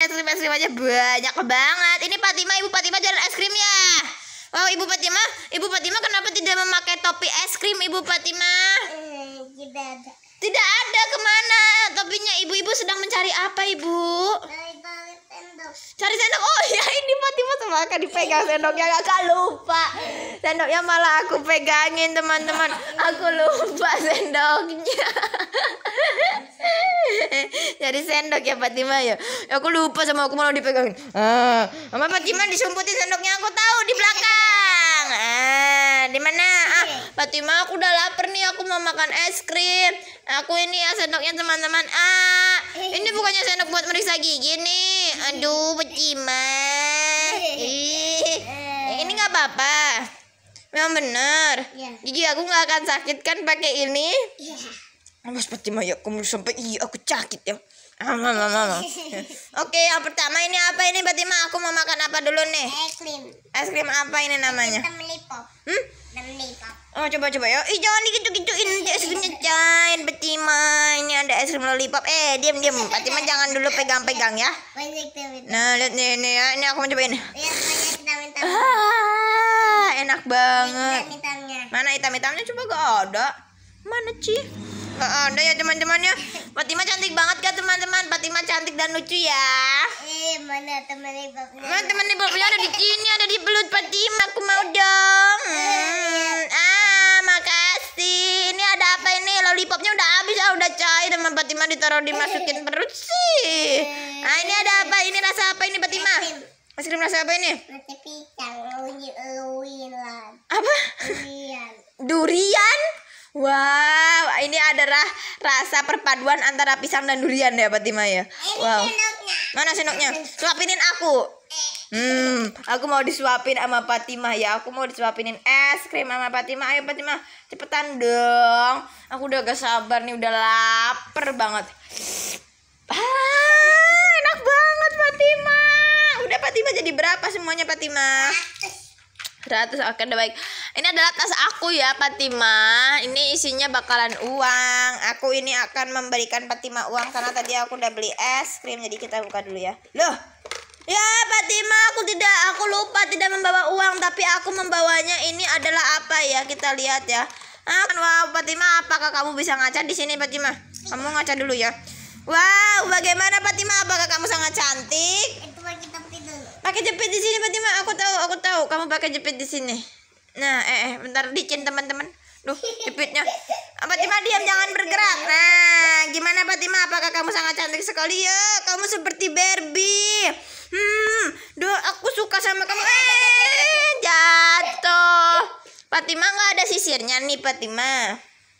Es eh, krim es krim aja banyak banget. Ini Fatima, Ibu Fatima jalan es krim ya. Wow, oh, Ibu Fatima, Ibu Fatima kenapa tidak memakai topi es krim Ibu Fatima? Eh, tidak ada. Tidak ada kemana topinya? Ibu-ibu sedang mencari apa Ibu? Nah, cari sendok oh ya ini Fatima sama kakak dipegang sendoknya kakak lupa sendoknya malah aku pegangin teman-teman aku lupa sendoknya jadi sendok ya Fatima ya. ya aku lupa sama aku malah dipegangin ah, sama Fatima disumputin sendoknya aku tahu di belakang ah, di mana ah Fatima aku udah lapar nih aku mau makan es krim aku ini ya sendoknya teman-teman ah ini bukannya sendok buat meriksa gigi nih. Aduh, berjimat. Ih. Ini nggak apa-apa. Memang benar. Iya. Gigi aku nggak akan sakit kan pakai ini? Iya. Mas Fatima ya kamu sampai iya aku sakit ya. Ah, Oke, yang pertama ini apa ini Fatima? Aku mau makan apa dulu nih? Es krim. Es krim apa ini namanya? Hmm? Oh, coba coba ya. Ih, jangan dikit dikitin es krimnya, Cain, Fatima es krim lollipop. Eh, diam diam. Fatima iya. jangan dulu pegang-pegang ya. Nah, lihat nih nih ya. Ini aku mau cobain. Iya, ah, enak banget. Mana hitam-hitamnya coba gak ada. Mana sih? Gak ada ya teman-temannya. Fatima cantik banget kan teman-teman. Fatima cantik dan lucu ya. Eh, mana teman teman Mana teman teman ada di sini, ada di belut Fatima. Aku mau dong. Fatima ditaruh dimasukin perut sih. Ah ini ada apa? Ini rasa apa ini Fatima? Es krim rasa apa ini? Apa? Durian. Durian? Wow, ini adalah rasa perpaduan antara pisang dan durian ya Fatima ya. Wow. Mana sendoknya? Suapinin aku. Eh, Hmm, aku mau disuapin sama Fatimah ya. Aku mau disuapinin es krim sama Fatimah. Ayo Fatimah, cepetan dong. Aku udah gak sabar nih, udah lapar banget. Ah, enak banget Fatimah. Udah Fatimah jadi berapa semuanya Fatimah? 100 oke udah baik ini adalah tas aku ya Fatima ini isinya bakalan uang aku ini akan memberikan Fatima uang karena tadi aku udah beli es krim jadi kita buka dulu ya loh Ya Fatima aku tidak aku lupa tidak membawa uang tapi aku membawanya ini adalah apa ya kita lihat ya ah, kan wow Fatima apakah kamu bisa ngaca di sini Fatima kamu ngaca dulu ya wow bagaimana Fatima apakah kamu sangat cantik itu pakai jepit dulu pakai jepit di sini Fatima aku tahu aku tahu kamu pakai jepit di sini nah eh, eh bentar licin teman-teman Duh, jepitnya. Ah, Fatima diam jangan bergerak. Nah, gimana Fatima? Apakah kamu sangat cantik sekali ya? Kamu seperti Barbie hmm dua aku suka sama kamu eh jatuh Fatima nggak ada sisirnya nih Fatima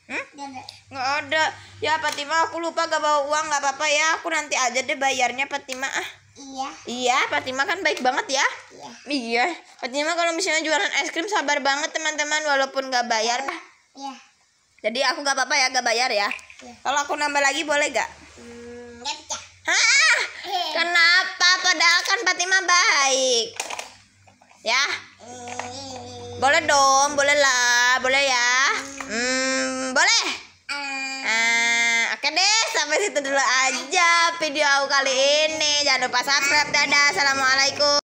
hmm? nggak ada ya Fatima aku lupa gak bawa uang nggak apa-apa ya aku nanti aja deh bayarnya Fatima ah Iya. Iya, Fatima kan baik banget ya. Iya. Iya. Fatima kalau misalnya jualan es krim sabar banget teman-teman walaupun nggak bayar. Iya. iya. Jadi aku nggak apa-apa ya gak bayar ya. Iya. Kalau aku nambah lagi boleh gak? Hmm, bisa. Hah? Eh. Kenapa? padahal kan Fatima baik. Ya. Boleh dong, boleh lah, boleh ya. Hmm, boleh. hmm, oke deh, sampai situ dulu aja video aku kali ini. Jangan lupa subscribe. Dadah, assalamualaikum.